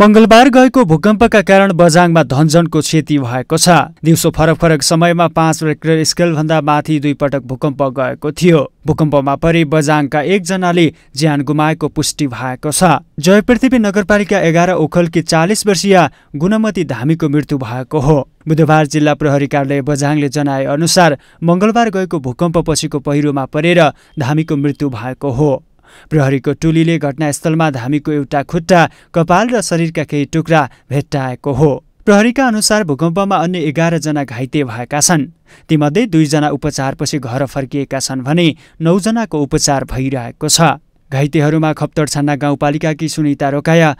मंगलबार गएको भूकम्पका कारण बझाङमा धनजनको क्षति भएको छ दिउँसो फरक फरक समयमा पाँच रेक्टर स्केलभन्दा माथि दुई पटक भूकम्प गएको थियो भूकम्पमा परि बजाङका एकजनाले ज्यान गुमाएको पुष्टि भएको छ जयपृथ्वी नगरपालिका एघार ओखलकी चालिस वर्षीय गुणमती धामीको मृत्यु भएको हो बुधबार जिल्ला प्रहरी कार्यालय बझाङले जनाए अनुसार मङ्गलबार गएको भूकम्पपछिको पहिरोमा परेर धामीको मृत्यु भएको हो प्रहरीको टोलीले घटनास्थलमा धामीको एउटा खुट्टा कपाल र शरीरका केही टुक्रा भेट्टाएको हो प्रहरीका अनुसार भूकम्पमा अन्य एघारजना घाइते भएका छन् तीमध्ये दुईजना उपचारपछि घर फर्किएका छन् भने नौजनाको उपचार भइरहेको छ घाइतेहरूमा खप्तड छान्ना गाउँपालिकाकी सुनिता रोकाया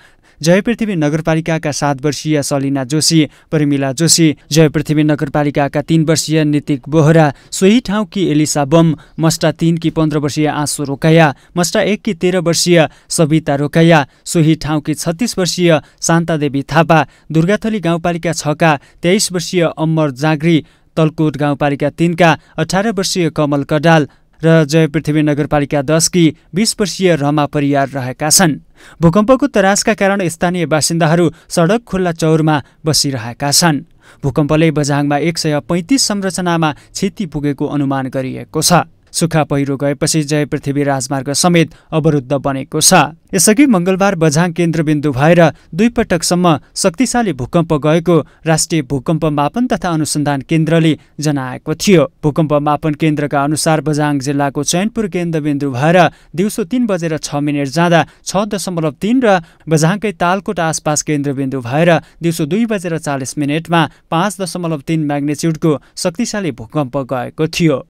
जय पृथ्वी नगरपालिकाका सात वर्षीय सलिना जोशी परिमिला जोशी जय पृथ्वी नगरपालिकाका तीन वर्षीय नितिक बोहरा सोही ठाउँ कि एलिसा बम मस्टा कि पन्ध्र वर्षीय आँसु रोकाया मस्टा एक कि तेह्र वर्षीय सविता रोकाया सोही ठाउँ कि छत्तिस वर्षीय शान्तादेवी थापा दुर्गाथली गाउँपालिका छका तेइस वर्षीय अमर जाग्री तलकोट गाउँपालिका तिनका अठार वर्षीय कमल कडाल र जय पृथ्वी नगरपालिका दसकी बिस वर्षीय रमा परियार रहेका छन् भूकम्पको तरासका कारण स्थानीय बासिन्दाहरू सडक खुल्ला चौरमा बसिरहेका छन् भूकम्पले बझाङमा एक सय पैँतिस संरचनामा क्षति पुगेको अनुमान गरिएको छ सुक्खा पहिरो गएपछि जय पृथ्वी राजमार्ग समेत अवरुद्ध बनेको छ यसअघि मंगलबार बझाङ केन्द्रबिन्दु भएर दुई पटकसम्म शक्तिशाली भूकम्प गएको राष्ट्रिय भूकम्प मापन तथा अनुसन्धान केन्द्रले जनाएको थियो भूकम्प मापन केन्द्रका अनुसार बझाङ जिल्लाको चैनपुर केन्द्रबिन्दु भएर दिउँसो तिन बजेर छ मिनट जाँदा छ दशमलव तीन र बझाङकै तालकोट आसपास केन्द्रबिन्दु भएर दिउँसो दुई बजेर चालिस मिनटमा पाँच दशमलव तीन म्याग्नेच्युडको शक्तिशाली भूकम्प गएको थियो